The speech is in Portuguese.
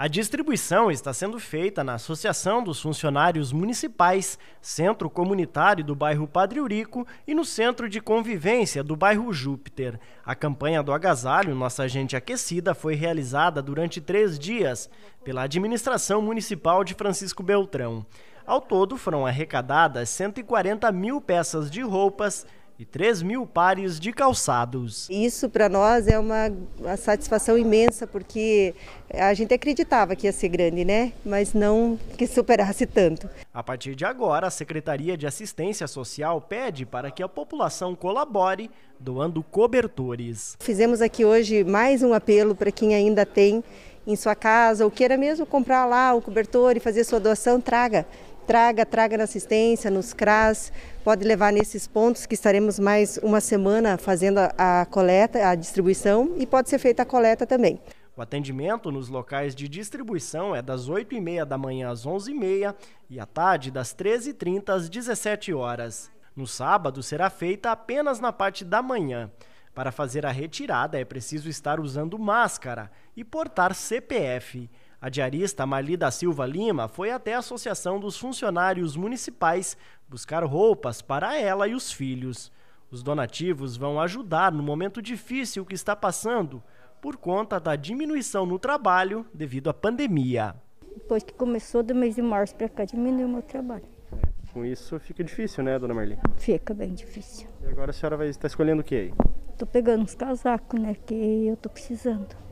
A distribuição está sendo feita na Associação dos Funcionários Municipais, Centro Comunitário do bairro Padre Urico e no Centro de Convivência do bairro Júpiter. A campanha do agasalho Nossa Gente Aquecida foi realizada durante três dias pela administração municipal de Francisco Beltrão. Ao todo foram arrecadadas 140 mil peças de roupas e 3 mil pares de calçados. Isso para nós é uma, uma, satisfação imensa, porque a gente acreditava que ia ser grande, né? Mas não que superasse tanto. A partir de agora, a Secretaria de Assistência Social pede para que a população colabore doando cobertores. Fizemos aqui hoje mais um apelo para quem ainda tem em sua casa ou queira mesmo comprar lá o cobertor e fazer sua doação, traga traga, traga na assistência, nos CRAS, pode levar nesses pontos que estaremos mais uma semana fazendo a, coleta, a distribuição e pode ser feita a coleta também. O atendimento nos locais de distribuição é das 8h30 da manhã às 11h30 e à tarde das 13h30 às 17 horas. No sábado será feita apenas na parte da manhã. Para fazer a retirada é preciso estar usando máscara e portar CPF. A diarista Marli da Silva Lima foi até a Associação dos Funcionários Municipais buscar roupas para ela e os filhos. Os donativos vão ajudar no momento difícil que está passando por conta da diminuição no trabalho devido à pandemia. Depois que começou do mês de março para cá, diminuiu meu trabalho. Com isso fica difícil, né, dona Marli? Fica bem difícil. E agora a senhora vai estar escolhendo o que aí? Estou pegando uns casacos, né, que eu estou precisando.